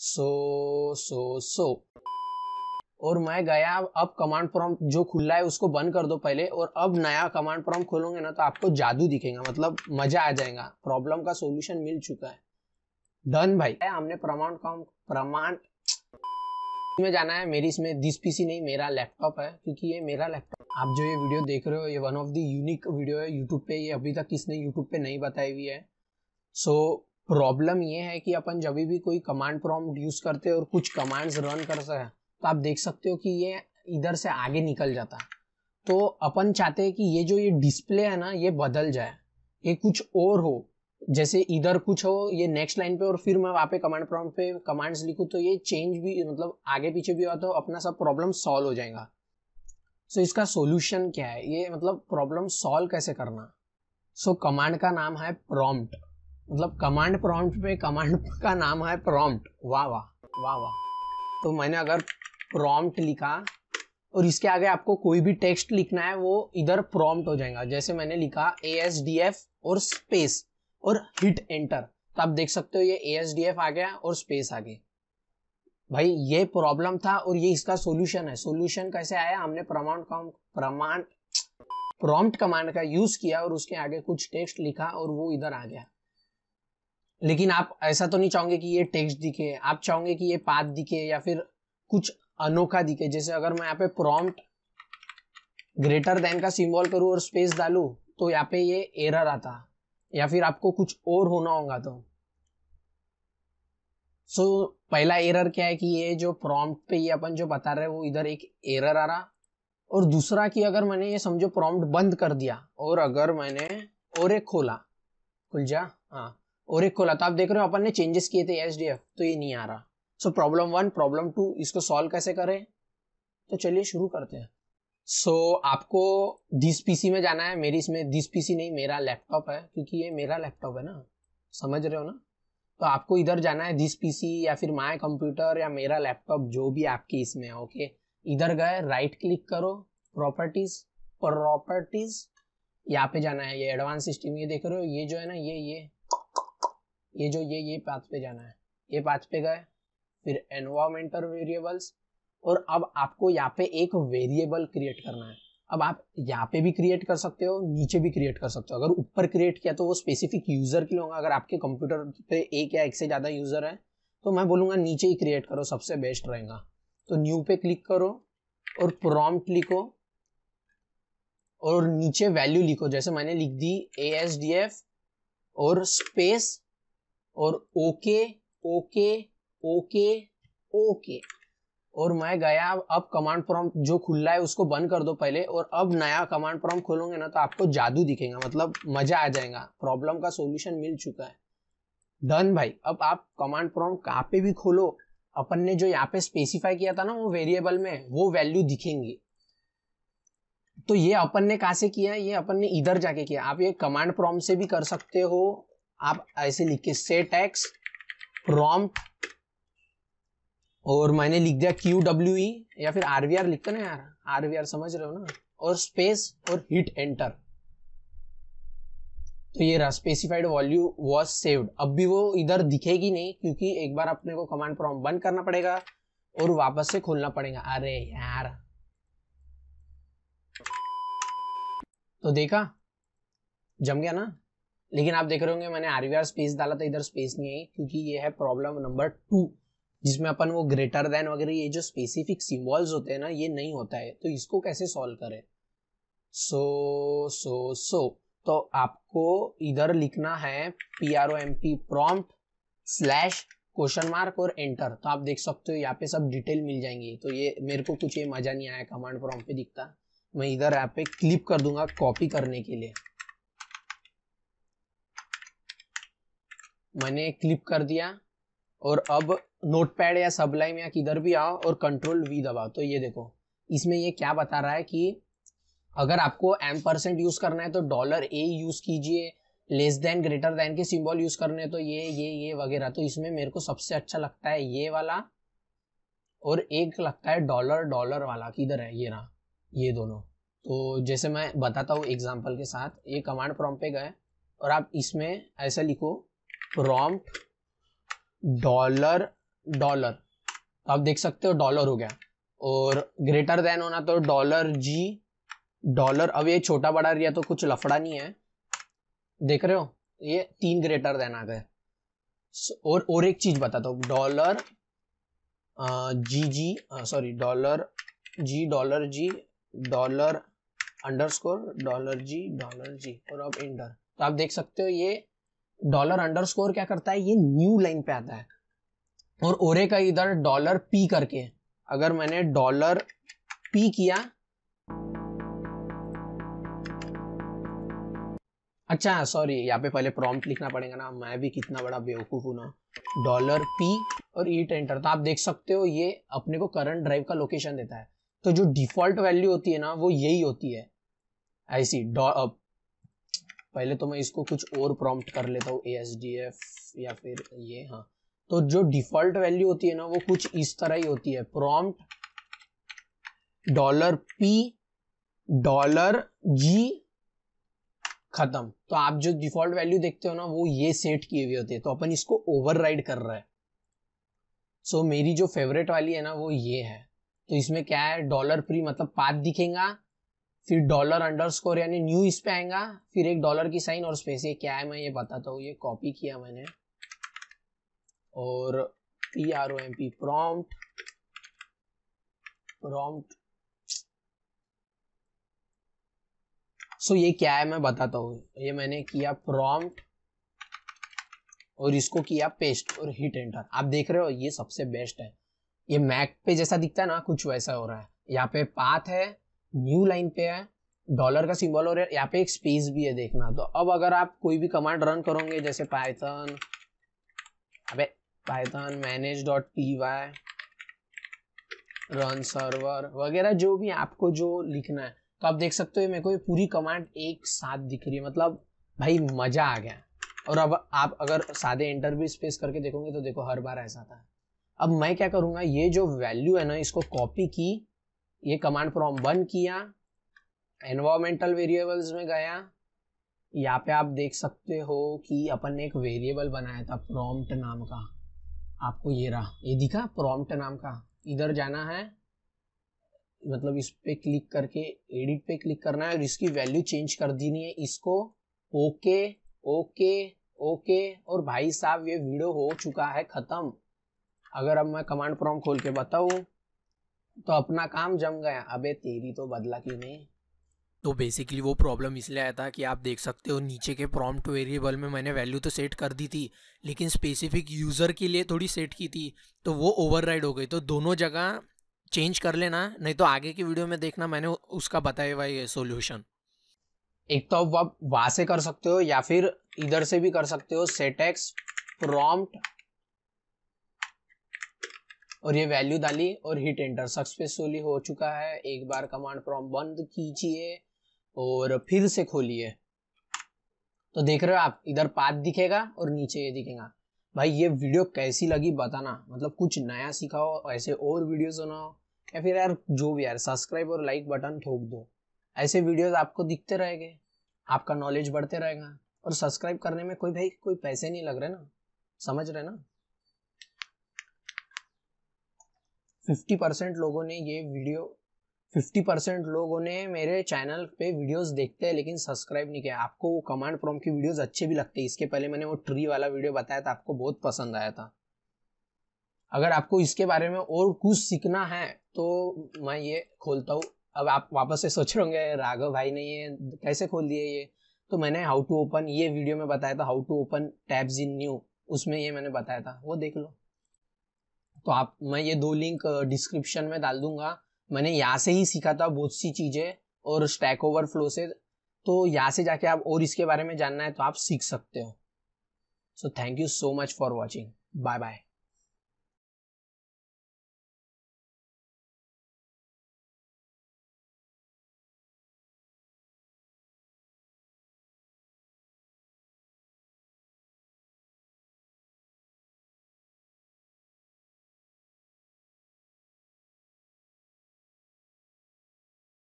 सो सो सो और मैं गया अब कमांड प्रॉम जो खुला है उसको बंद कर दो पहले और अब नया कमांड प्रॉम खोलोगे ना तो आपको जादू दिखेगा मतलब मजा आ जाएगा प्रॉब्लम का सोल्यूशन मिल चुका है डन भाई हमने प्रमाण प्रमाण में जाना है मेरी इसमें दिस पीसी नहीं मेरा लैपटॉप है क्योंकि ये मेरा लैपटॉप आप जो ये वीडियो देख रहे हो ये one of the unique video है यूट्यूब पे ये अभी तक किसने यूट्यूब पे नहीं बताई हुई है सो so, प्रॉब्लम ये है कि अपन जब भी कोई कमांड प्रॉम्प्ट यूज करते हैं और कुछ कमांड्स रन करते हैं तो आप देख सकते हो कि ये इधर से आगे निकल जाता है तो अपन चाहते हैं कि ये जो ये डिस्प्ले है ना ये बदल जाए ये कुछ और हो जैसे इधर कुछ हो ये नेक्स्ट लाइन पे और फिर मैं वहाँ पे कमांड प्रॉम्प्ट पे कमांड्स लिखूँ तो ये चेंज भी मतलब आगे पीछे भी हुआ तो अपना सब प्रॉब्लम सॉल्व हो जाएगा सो so, इसका सॉल्यूशन क्या है ये मतलब प्रॉब्लम सॉल्व कैसे करना सो so, कमांड का नाम है प्रॉम्प्ट मतलब कमांड प्रॉम्प्ट में कमांड का नाम है प्रॉम्प्ट वाह वाह वाह वाह तो मैंने अगर प्रॉम्प्ट लिखा और इसके आगे आपको कोई भी टेक्स्ट लिखना है वो इधर प्रॉम्प्ट हो जाएगा जैसे मैंने लिखा ए एस डी एफ और स्पेस और हिट एंटर तो आप देख सकते हो ये ए एस डी एफ आ गया और स्पेस आ गया भाई ये प्रॉब्लम था और ये इसका सोल्यूशन है सोल्यूशन कैसे आया हमने प्रमाण प्रमाण प्रॉम्प्ट कमांड का यूज किया और उसके आगे कुछ टेक्स्ट लिखा और वो इधर आ गया लेकिन आप ऐसा तो नहीं चाहोगे कि ये टेक्स्ट दिखे आप चाहोगे कि ये पाथ दिखे या फिर कुछ अनोखा दिखे जैसे अगर मैं यहाँ पे प्रॉम्प्ट ग्रेटर देन का सिंबल करूँ और स्पेस डालू तो यहाँ पे ये एरर आता या फिर आपको कुछ और होना होगा तो सो so, पहला एरर क्या है कि ये जो प्रॉम्प्ट पे ये अपन जो बता रहे हैं वो इधर एक एरर आ रहा और दूसरा कि अगर मैंने ये समझो प्रॉम्प्ट बंद कर दिया और अगर मैंने और एक खोला खुल जा हाँ और एक खोला तो आप देख रहे हो अपन ने चेंजेस किए थे एफ तो ये नहीं आ रहा so problem one problem two इसको सॉल्व कैसे करें तो चलिए शुरू करते हैं सो so, आपको दिस पीसी में जाना है मेरी इसमें दिस पीसी नहीं मेरा लैपटॉप है क्योंकि ये मेरा लैपटॉप है ना समझ रहे हो ना तो आपको इधर जाना है दिस पीसी या फिर माय कंप्यूटर या मेरा लैपटॉप जो भी आपके इसमें है ओके इधर गए राइट क्लिक करो प्रॉपर्टीज प्रॉपर्टीज यहाँ पे जाना है ये एडवांस सिस्टम ये देख रहे हो ये जो है ना ये ये ये जो ये ये पाथ पे जाना है ये पाथ पे गए फिर एनवायरमेंटल वेरिएबल्स और अब आपको यहाँ पे एक वेरिएबल क्रिएट करना है अब आप यहाँ पे भी क्रिएट कर सकते हो नीचे भी क्रिएट कर सकते हो अगर ऊपर क्रिएट किया तो वो स्पेसिफिक यूजर के लिए होगा अगर आपके कंप्यूटर पे एक या एक से ज़्यादा यूजर है तो मैं बोलूंगा नीचे ही क्रिएट करो सबसे बेस्ट रहेगा तो न्यू पे क्लिक करो और प्रॉम्प्ट लिखो और नीचे वैल्यू लिखो जैसे मैंने लिख दी ए एस डी एफ और स्पेस और ओके ओके ओके ओके और मैं गया अब कमांड प्रॉम्प्ट जो खुल रहा है उसको बंद कर दो पहले और अब नया कमांड प्रॉम्प्ट खोलोगे ना तो आपको जादू दिखेगा मतलब मजा आ जाएगा प्रॉब्लम का सॉल्यूशन मिल चुका है डन भाई अब आप कमांड प्रॉम्प्ट कहाँ पे भी खोलो अपन ने जो यहाँ पे स्पेसिफाई किया था ना वो वेरिएबल में वो वैल्यू दिखेंगी तो ये अपन ने कहा से किया ये अपन ने इधर जाके किया आप ये कमांड प्रॉम्प्ट से भी कर सकते हो आप ऐसे लिख के सेट एक्स प्रॉम्प्ट और मैंने लिख दिया क्यू डब्ल्यू e, या फिर आरवीआर लिखते ना यार आरवीआर समझ रहे हो ना और स्पेस और हिट एंटर तो ये रहा स्पेसिफाइड वॉल्यू वॉज सेव्ड अब भी वो इधर दिखेगी नहीं क्योंकि एक बार अपने को कमांड प्रॉम्प्ट बंद करना पड़ेगा और वापस से खोलना पड़ेगा अरे यार तो देखा जम गया ना लेकिन आप देख रहे होंगे मैंने आर स्पेस डाला था इधर स्पेस नहीं आई क्योंकि ये है प्रॉब्लम नंबर टू जिसमें अपन वो ग्रेटर देन वगैरह ये जो स्पेसिफिक सिम्बॉल्स होते हैं ना ये नहीं होता है तो इसको कैसे सॉल्व करें सो सो सो तो आपको इधर लिखना है P R O M P prompt slash question mark और एंटर तो आप देख सकते हो यहाँ पे सब डिटेल मिल जाएंगे तो ये मेरे को कुछ ये मजा नहीं आया कमांड प्रॉम्प्ट पे दिखता मैं इधर यहाँ पे क्लिप कर दूंगा कॉपी करने के लिए मैंने क्लिप कर दिया और अब नोटपैड या सबलाइम या किधर भी आओ और कंट्रोल वी दबाओ तो ये देखो इसमें ये क्या बता रहा है कि अगर आपको एम परसेंट यूज करना है तो डॉलर ए यूज कीजिए लेस देन ग्रेटर देन के सिंबल यूज करने तो ये ये ये वगैरह तो इसमें मेरे को सबसे अच्छा लगता है ये वाला और एक लगता है डॉलर डॉलर वाला किधर है ये ना ये दोनों तो जैसे मैं बताता हूँ एग्जाम्पल के साथ ये कमांड प्रॉम्प्ट पे गए और आप इसमें ऐसा लिखो प्रॉम्प्ट डॉलर डॉलर आप देख सकते हो डॉलर हो गया और ग्रेटर देन होना तो डॉलर जी डॉलर अब ये छोटा बड़ा रिया तो कुछ लफड़ा नहीं है देख रहे हो ये तीन ग्रेटर देन आ गए और और एक चीज बता दो dollar G G sorry dollar G dollar G dollar underscore dollar G dollar G और अब इंटर तो आप देख सकते हो ये डॉलर अंडरस्कोर क्या करता है ये न्यू लाइन पे आता है और ओरे का इधर डॉलर पी करके अगर मैंने डॉलर पी किया अच्छा सॉरी यहाँ पे पहले प्रॉम्प्ट लिखना पड़ेगा ना मैं भी कितना बड़ा बेवकूफ हूं ना डॉलर पी और ईट एंटर तो आप देख सकते हो ये अपने को करंट ड्राइव का लोकेशन देता है तो जो डिफॉल्ट वैल्यू होती है ना वो यही होती है ऐसी पहले तो मैं इसको कुछ और प्रॉम्प्ट कर लेता हूँ ए एस डी एफ या फिर ये हाँ तो जो डिफॉल्ट वैल्यू होती है ना वो कुछ इस तरह ही होती है prompt dollar P dollar G खत्म तो आप जो डिफॉल्ट वैल्यू देखते हो ना वो ये सेट किए हुए होते हैं तो अपन इसको ओवरराइड कर रहा है सो so, मेरी जो फेवरेट वाली है ना वो ये है तो इसमें क्या है डॉलर प्री मतलब पाथ दिखेगा फिर डॉलर अंडरस्कोर यानी न्यू इस पे आएगा फिर एक डॉलर की साइन और स्पेस ये क्या है मैं ये बताता हूँ ये कॉपी किया मैंने और P R O M P prompt prompt so ये क्या है मैं बताता हूँ ये मैंने किया प्रॉम्प्ट और इसको किया पेस्ट और हिट एंटर आप देख रहे हो ये सबसे बेस्ट है ये मैक पे जैसा दिखता है ना कुछ वैसा हो रहा है यहाँ पे पाथ है न्यू लाइन पे है डॉलर का सिंबल और यहाँ पे एक स्पेस भी है देखना तो अब अगर आप कोई भी कमांड रन करोगे जैसे पाइथन अबे Python manage dot P Y run server वगैरह जो भी आपको जो लिखना है तो आप देख सकते हो मेरे को ये पूरी कमांड एक साथ दिख रही है मतलब भाई मजा आ गया और अब आप अगर सादे इंटर भी स्पेस करके देखोगे तो देखो हर बार ऐसा था अब मैं क्या करूँगा ये जो वैल्यू है ना इसको कॉपी की ये कमांड फ्रॉम वन किया एनवायरमेंटल वेरिएबल्स में गया यहाँ पे आप देख सकते हो कि अपन ने एक वेरिएबल बनाया था प्रॉम्प्ट नाम का आपको ये रहा ये दिखा प्रॉम्प्ट नाम का इधर जाना है मतलब इस पे क्लिक करके एडिट पे क्लिक करना है और इसकी वैल्यू चेंज कर देनी है इसको ओके ओके ओके और भाई साहब ये वीडियो हो चुका है ख़त्म अगर अब मैं कमांड प्रॉम्प्ट खोल के बताऊं तो अपना काम जम गया अबे तेरी तो बदला क्यों नहीं तो बेसिकली वो प्रॉब्लम इसलिए आया था कि आप देख सकते हो नीचे के प्रॉम्प्ट वेरिएबल में मैंने वैल्यू तो सेट कर दी थी लेकिन स्पेसिफिक यूज़र के लिए थोड़ी सेट की थी तो वो ओवरराइड हो गई तो दोनों जगह चेंज कर लेना नहीं तो आगे की वीडियो में देखना मैंने उसका बताया हुआ ये सोल्यूशन एक तो आप वहाँ से कर सकते हो या फिर इधर से भी कर सकते हो सेटेक्स प्रॉम्प्ट और ये वैल्यू डाली और हिट एंटर सक्सेसफुली हो चुका है एक बार कमांड प्रॉम बंद कीजिए और फिर से खोलिए तो देख रहे हो आप इधर पाथ दिखेगा और नीचे ये दिखेगा भाई ये वीडियो कैसी लगी बताना मतलब कुछ नया सिखाओ ऐसे और वीडियो बनाओ या फिर यार जो भी यार सब्सक्राइब और लाइक बटन ठोक दो ऐसे वीडियोस आपको दिखते रहेंगे आपका नॉलेज बढ़ते रहेगा और सब्सक्राइब करने में कोई भाई कोई पैसे नहीं लग रहे ना समझ रहे ना फिफ्टी परसेंट लोगों ने ये वीडियो फिफ्टी परसेंट लोगों ने मेरे चैनल पे वीडियोस देखते हैं लेकिन सब्सक्राइब नहीं किया आपको वो कमांड प्रॉम की वीडियोस अच्छे भी लगते हैं इसके पहले मैंने वो ट्री वाला वीडियो बताया था आपको बहुत पसंद आया था अगर आपको इसके बारे में और कुछ सीखना है तो मैं ये खोलता हूँ अब आप वापस से सोच रहे होंगे राघव भाई ने ये कैसे खोल दिए ये तो मैंने हाउ टू ओपन ये वीडियो में बताया था how to open tabs in new उसमें ये मैंने बताया था वो देख लो तो आप मैं ये दो लिंक डिस्क्रिप्शन में डाल दूंगा मैंने यहाँ से ही सीखा था बहुत सी चीज़ें और स्टैक ओवर फ्लो से तो यहाँ से जाके आप और इसके बारे में जानना है तो आप सीख सकते हो so thank you so much for watching bye bye